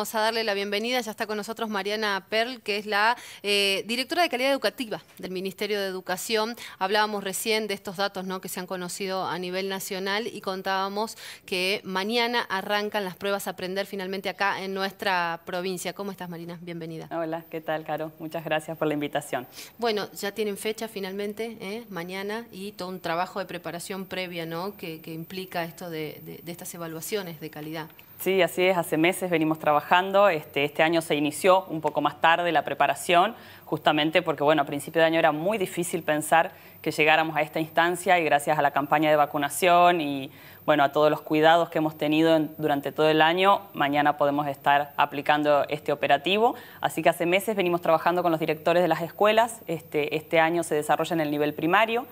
a darle la bienvenida, ya está con nosotros Mariana Perl, que es la eh, directora de calidad educativa del Ministerio de Educación. Hablábamos recién de estos datos ¿no? que se han conocido a nivel nacional y contábamos que mañana arrancan las pruebas a aprender finalmente acá en nuestra provincia. ¿Cómo estás Marina? Bienvenida. Hola, ¿qué tal Caro? Muchas gracias por la invitación. Bueno, ya tienen fecha finalmente, ¿eh? mañana, y todo un trabajo de preparación previa ¿no? que, implica esto de estas evaluaciones de calidad. Sí, así es, hace meses venimos trabajando, este, este, año se inició un poco más tarde la preparación, justamente porque bueno, a principio de año era muy difícil pensar que llegáramos a esta instancia y gracias a la campaña de vacunación y bueno, a todos los cuidados que hemos tenido durante todo el año, mañana podemos estar aplicando este operativo. Así que hace meses venimos trabajando con los directores de las escuelas, este, este año se desarrolla en el nivel primario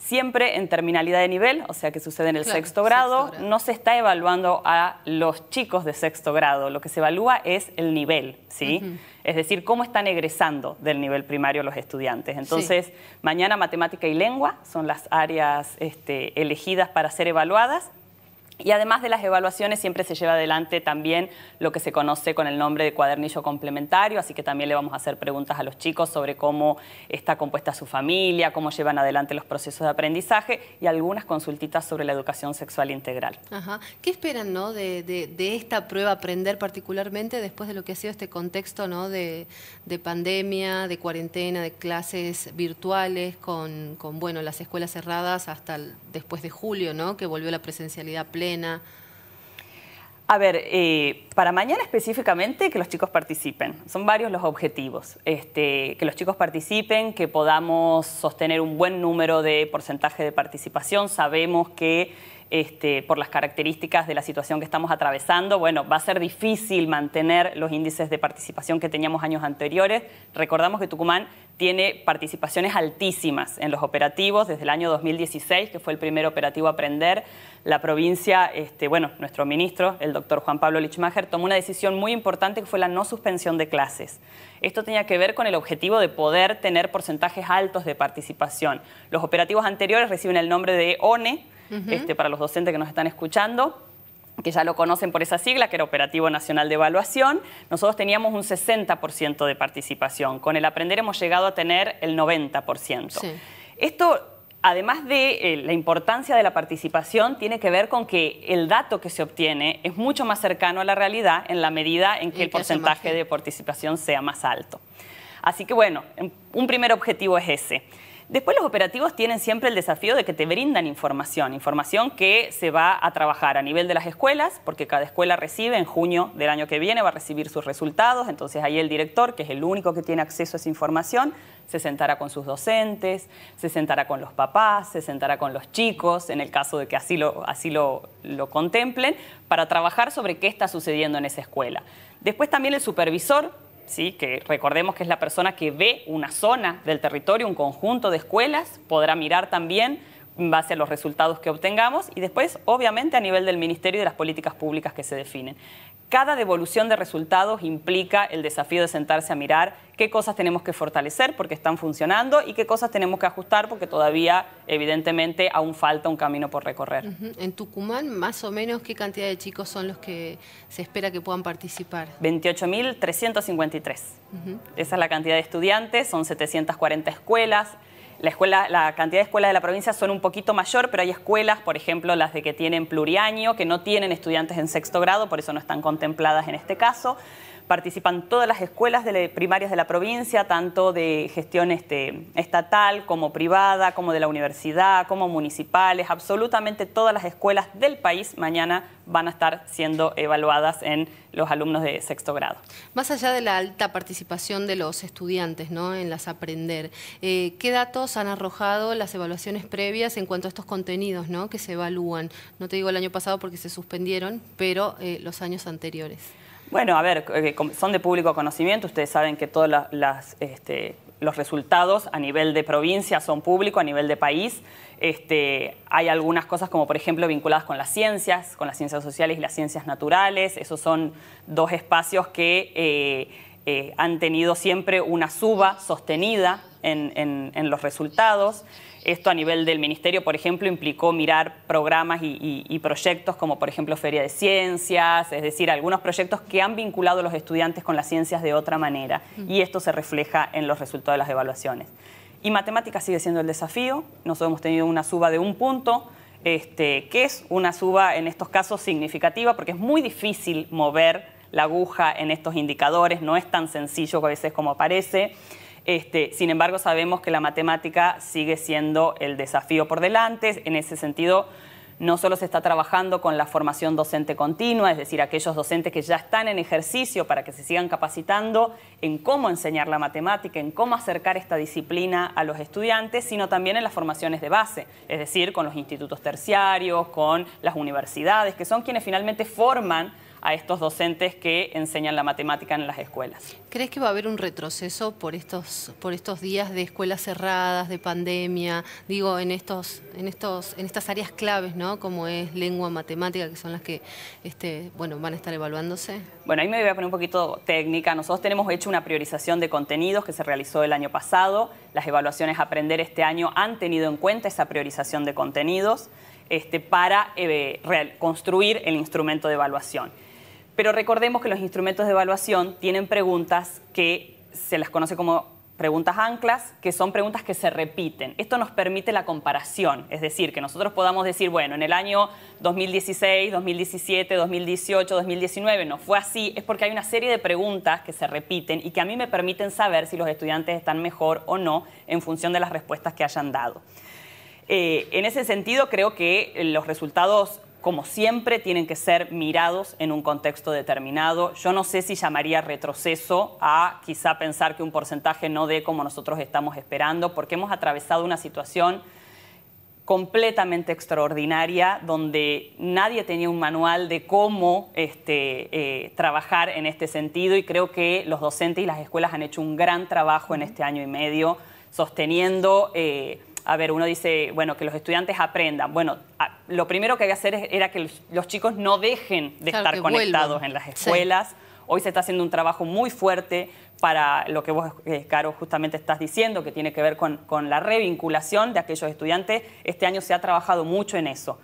siempre en terminalidad de nivel, o sea que sucede en el sexto, grado, no se está evaluando a los chicos de sexto grado, lo que se evalúa es el nivel, ¿sí? Es decir, cómo están egresando del nivel primario los estudiantes. Entonces, mañana matemática y lengua son las áreas este, elegidas para ser evaluadas y además de las evaluaciones, siempre se lleva adelante también lo que se conoce con el nombre de cuadernillo complementario, así que también le vamos a hacer preguntas a los chicos sobre cómo está compuesta su familia, cómo llevan adelante los procesos de aprendizaje y algunas consultitas sobre la educación sexual integral. Ajá. ¿Qué esperan ¿no? de, esta prueba aprender particularmente después de lo que ha sido este contexto ¿no? de, pandemia, de cuarentena, de clases virtuales, con, bueno, las escuelas cerradas hasta después de julio, ¿no? que volvió la presencialidad plena? A ver, eh, para mañana específicamente que los chicos participen. Son varios los objetivos. Este, que los chicos participen, que podamos sostener un buen número de porcentaje de participación. Sabemos que este, por las características de la situación que estamos atravesando, bueno, va a ser difícil mantener los índices de participación que teníamos años anteriores. Recordamos que Tucumán tiene participaciones altísimas en los operativos desde el año 2016, que fue el primer operativo a aprender la provincia, este, bueno, nuestro ministro, el doctor Juan Pablo Lichmacher, tomó una decisión muy importante que fue la no suspensión de clases. Esto tenía que ver con el objetivo de poder tener porcentajes altos de participación. Los operativos anteriores reciben el nombre de ONE, este, para los docentes que nos están escuchando que ya lo conocen por esa sigla, que era Operativo Nacional de Evaluación, nosotros teníamos un 60% de participación. Con el Aprender hemos llegado a tener el 90%. Esto además de eh, la importancia de la participación, tiene que ver con que el dato que se obtiene es mucho más cercano a la realidad en la medida en que el porcentaje de participación sea más alto. Así que bueno, un primer objetivo es ese. Después los operativos tienen siempre el desafío de que te brindan información, información que se va a trabajar a nivel de las escuelas, porque cada escuela recibe en junio del año que viene, va a recibir sus resultados, entonces ahí el director, que es el único que tiene acceso a esa información, se sentará con sus docentes, se sentará con los papás, se sentará con los chicos, en el caso de que así lo, así lo, lo contemplen, para trabajar sobre qué está sucediendo en esa escuela. Después también el supervisor ¿sí? que recordemos que es la persona que ve una zona del territorio, un conjunto de escuelas, podrá mirar también en base a los resultados que obtengamos y después, obviamente, a nivel del Ministerio y de las políticas públicas que se definen. Cada devolución de resultados implica el desafío de sentarse a mirar qué cosas tenemos que fortalecer porque están funcionando y qué cosas tenemos que ajustar porque todavía, evidentemente, aún falta un camino por recorrer. En Tucumán, más o menos, ¿qué cantidad de chicos son los que se espera que puedan participar? 28.353. Esa es la cantidad de estudiantes, son 740 escuelas. La, escuela, la cantidad de escuelas de la provincia son un poquito mayor, pero hay escuelas, por ejemplo, las de que tienen plurianio, que no tienen estudiantes en sexto grado, por eso no están contempladas en este caso participan todas las escuelas primarias de la provincia, tanto de gestión este, estatal como privada, como de la universidad, como municipales, absolutamente todas las escuelas del país mañana van a estar siendo evaluadas en los alumnos de sexto grado. Más allá de la alta participación de los estudiantes en las Aprender, eh, ¿qué datos han arrojado las evaluaciones previas en cuanto a estos contenidos que se evalúan? No te digo el año pasado porque se suspendieron, pero eh, los años anteriores. Bueno, a ver, eh, son de público conocimiento, ustedes saben que todos este, los resultados a nivel de provincia son públicos, a nivel de país. Este, hay algunas cosas como por ejemplo vinculadas con las ciencias, con las ciencias sociales y las ciencias naturales. Esos son dos espacios que... Eh, eh, han tenido siempre una suba sostenida en, los resultados. Esto a nivel del ministerio, por ejemplo, implicó mirar programas y, proyectos como, por ejemplo, Feria de Ciencias, es decir, algunos proyectos que han vinculado a los estudiantes con las ciencias de otra manera. Y esto se refleja en los resultados de las evaluaciones. Y matemáticas sigue siendo el desafío. Nosotros hemos tenido una suba de un punto. Este, que es una suba en estos casos significativa porque es muy difícil mover la aguja en estos indicadores, no es tan sencillo a veces como parece. Este, sin embargo, sabemos que la matemática sigue siendo el desafío por delante. En ese sentido, no solo se está trabajando con la formación docente continua, es decir, aquellos docentes que ya están en ejercicio para que se sigan capacitando en cómo enseñar la matemática, en cómo acercar esta disciplina a los estudiantes, sino también en las formaciones de base, es decir, con los institutos terciarios, con las universidades, que son quienes finalmente forman a estos docentes que enseñan la matemática en las escuelas. ¿Crees que va a haber un retroceso por estos, días de escuelas cerradas, de pandemia, digo, en, estas áreas claves, ¿no? como es lengua, matemática, que son las que este, van a estar evaluándose? Bueno, ahí me voy a poner un poquito técnica. Nosotros tenemos hecho una priorización de contenidos que se realizó el año pasado. Las evaluaciones Aprender este año han tenido en cuenta esa priorización de contenidos este, para eh, construir el instrumento de evaluación. Pero recordemos que los instrumentos de evaluación tienen preguntas que se las conoce como preguntas anclas, que son preguntas que se repiten. Esto nos permite la comparación, es decir, que nosotros podamos decir, bueno, en el año 2016, 2017, 2018, 2019, no fue así, es porque hay una serie de preguntas que se repiten y que a mí me permiten saber si los estudiantes están mejor o no en función de las respuestas que hayan dado. Eh, en ese sentido, creo que los resultados como siempre, tienen que ser mirados en un contexto determinado. Yo no sé si llamaría retroceso a quizá pensar que un porcentaje no dé como nosotros estamos esperando, porque hemos atravesado una situación completamente extraordinaria, donde nadie tenía un manual de cómo este, eh, trabajar en este sentido y creo que los docentes y las escuelas han hecho un gran trabajo en este año y medio sosteniendo... Eh, a ver, uno dice, bueno, que los estudiantes aprendan. Bueno, lo primero que hay que hacer era que los chicos no dejen de estar conectados en las escuelas. Hoy se está haciendo un trabajo muy fuerte para lo que vos, eh, Caro, justamente estás diciendo, que tiene que ver con, la revinculación de aquellos estudiantes. Este año se ha trabajado mucho en eso.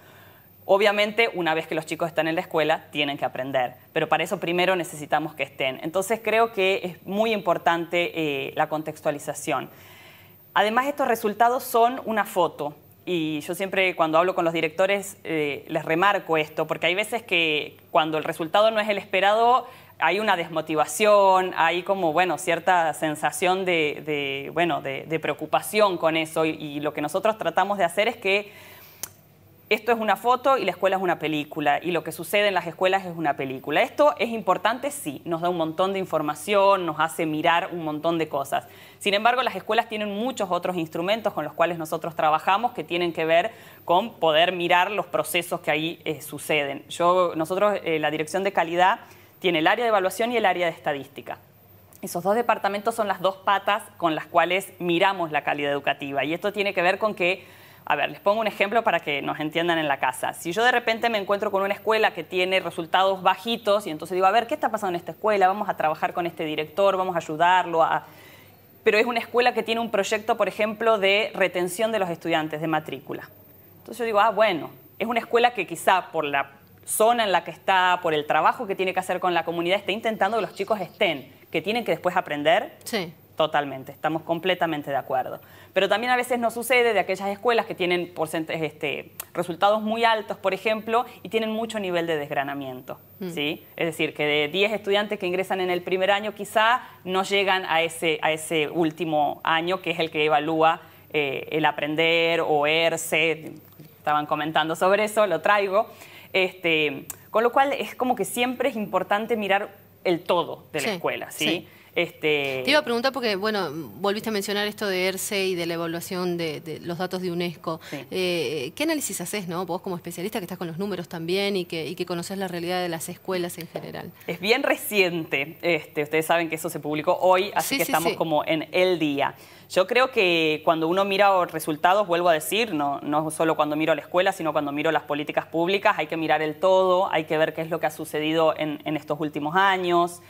Obviamente, una vez que los chicos están en la escuela, tienen que aprender, pero para eso primero necesitamos que estén. Entonces creo que es muy importante eh, la contextualización. Además, estos resultados son una foto. Y yo siempre cuando hablo con los directores eh, les remarco esto, porque hay veces que cuando el resultado no es el esperado, hay una desmotivación, hay como, bueno, cierta sensación de, bueno, de, preocupación con eso. y lo que nosotros tratamos de hacer es que esto es una foto y la escuela es una película y lo que sucede en las escuelas es una película. Esto es importante, sí, nos da un montón de información, nos hace mirar un montón de cosas. Sin embargo, las escuelas tienen muchos otros instrumentos con los cuales nosotros trabajamos que tienen que ver con poder mirar los procesos que ahí eh, suceden. Yo, nosotros, eh, la dirección de calidad tiene el área de evaluación y el área de estadística. Esos dos departamentos son las dos patas con las cuales miramos la calidad educativa y esto tiene que ver con que a ver, les pongo un ejemplo para que nos entiendan en la casa. Si yo de repente me encuentro con una escuela que tiene resultados bajitos y entonces digo, a ver, ¿qué está pasando en esta escuela? Vamos a trabajar con este director, vamos a ayudarlo a... Pero es una escuela que tiene un proyecto, por ejemplo, de retención de los estudiantes, de matrícula. Entonces yo digo, ah, bueno, es una escuela que quizá por la zona en la que está, por el trabajo que tiene que hacer con la comunidad, está intentando que los chicos estén, que tienen que después aprender. Sí Totalmente, estamos completamente de acuerdo. Pero también a veces nos sucede de aquellas escuelas que tienen este, resultados muy altos, por ejemplo, y tienen mucho nivel de desgranamiento. Mm. ¿sí? Es decir, que de 10 estudiantes que ingresan en el primer año, quizá no llegan a ese, a ese último año, que es el que evalúa eh, el aprender o ERCE. Estaban comentando sobre eso, lo traigo. Este, con lo cual es como que siempre es importante mirar el todo de la escuela. ¿sí? sí este, Te iba a preguntar porque, bueno, volviste a mencionar esto de ERCE y de la evaluación de, los datos de UNESCO. Eh, ¿Qué análisis haces, no? Vos como especialista que estás con los números también y que, conoces la realidad de las escuelas en general. Es bien reciente. Este, ustedes saben que eso se publicó hoy, así que estamos como en el día. Yo creo que cuando uno mira los resultados, vuelvo a decir, no, no solo cuando miro la escuela, sino cuando miro las políticas públicas, hay que mirar el todo, hay que ver qué es lo que ha sucedido en, en estos últimos años.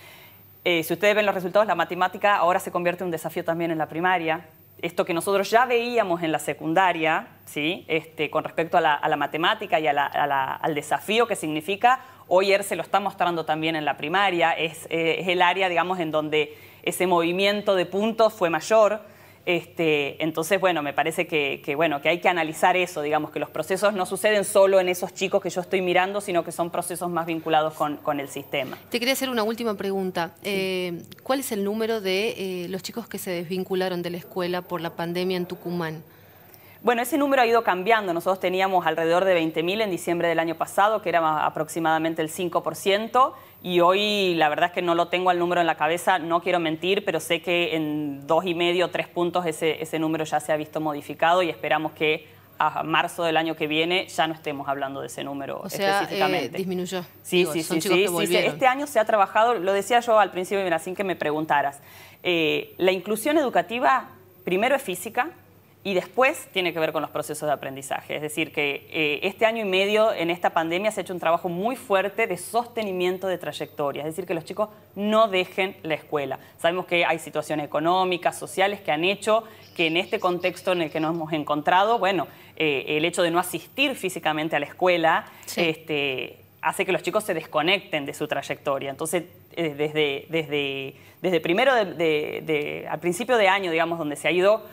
Eh, si ustedes ven los resultados, la matemática ahora se convierte en un desafío también en la primaria. Esto que nosotros ya veíamos en la secundaria, ¿sí? este, con respecto a la, matemática y al desafío que significa, hoy se lo está mostrando también en la primaria, es, eh, es el área, digamos, en donde ese movimiento de puntos fue mayor. Este, entonces, bueno, me parece que, bueno, que hay que analizar eso, digamos, que los procesos no suceden solo en esos chicos que yo estoy mirando, sino que son procesos más vinculados con, el sistema. Te quería hacer una última pregunta. Eh, ¿Cuál es el número de eh, los chicos que se desvincularon de la escuela por la pandemia en Tucumán? Bueno, ese número ha ido cambiando. Nosotros teníamos alrededor de 20.000 en diciembre del año pasado, que era aproximadamente el 5% y hoy la verdad es que no lo tengo al número en la cabeza, no quiero mentir, pero sé que en dos y medio, tres puntos ese, número ya se ha visto modificado y esperamos que a marzo del año que viene ya no estemos hablando de ese número o sea, eh, disminuyó. Sí, sí, sí, Este año se ha trabajado, lo decía yo al principio, mira, sin que me preguntaras, eh, la inclusión educativa primero es física, y después tiene que ver con los procesos de aprendizaje. Es decir, que eh, este año y medio en esta pandemia se ha hecho un trabajo muy fuerte de sostenimiento de trayectoria. Es decir, que los chicos no dejen la escuela. Sabemos que hay situaciones económicas, sociales que han hecho que en este contexto en el que nos hemos encontrado, bueno, eh, el hecho de no asistir físicamente a la escuela, este, hace que los chicos se desconecten de su trayectoria. Entonces, eh, desde, desde, desde primero al principio de año, digamos, donde se ha ido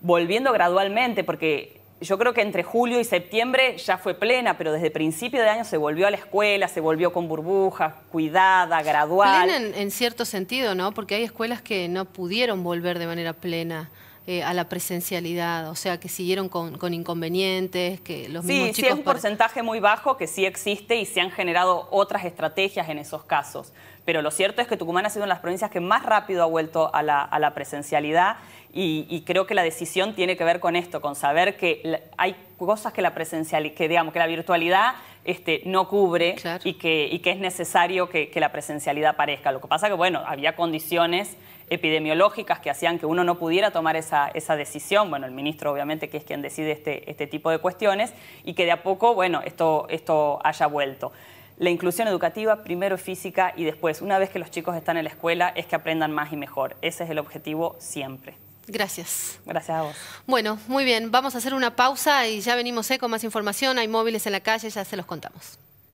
volviendo gradualmente, porque yo creo que entre julio y septiembre ya fue plena, pero desde principio de año se volvió a la escuela, se volvió con burbujas, cuidada, gradual. Plena en, en cierto sentido, ¿no? Porque hay escuelas que no pudieron volver de manera plena. Eh, a la presencialidad? O sea, que siguieron con, inconvenientes, que los sí, mismos chicos... Sí, es un porcentaje muy bajo que sí existe y se han generado otras estrategias en esos casos. Pero lo cierto es que Tucumán ha sido una de las provincias que más rápido ha vuelto a la, presencialidad y, creo que la decisión tiene que ver con esto, con saber que hay cosas que la presencial, que digamos que la virtualidad este, no cubre y, que, es necesario que, la presencialidad aparezca. Lo que pasa que bueno, había condiciones epidemiológicas que hacían que uno no pudiera tomar esa, decisión. Bueno, el ministro obviamente que es quien decide este, este, tipo de cuestiones y que de a poco, bueno, esto, esto haya vuelto la inclusión educativa, primero física y después, una vez que los chicos están en la escuela, es que aprendan más y mejor. Ese es el objetivo siempre. Gracias. Gracias a vos. Bueno, muy bien, vamos a hacer una pausa y ya venimos ¿eh? con más información. Hay móviles en la calle, ya se los contamos.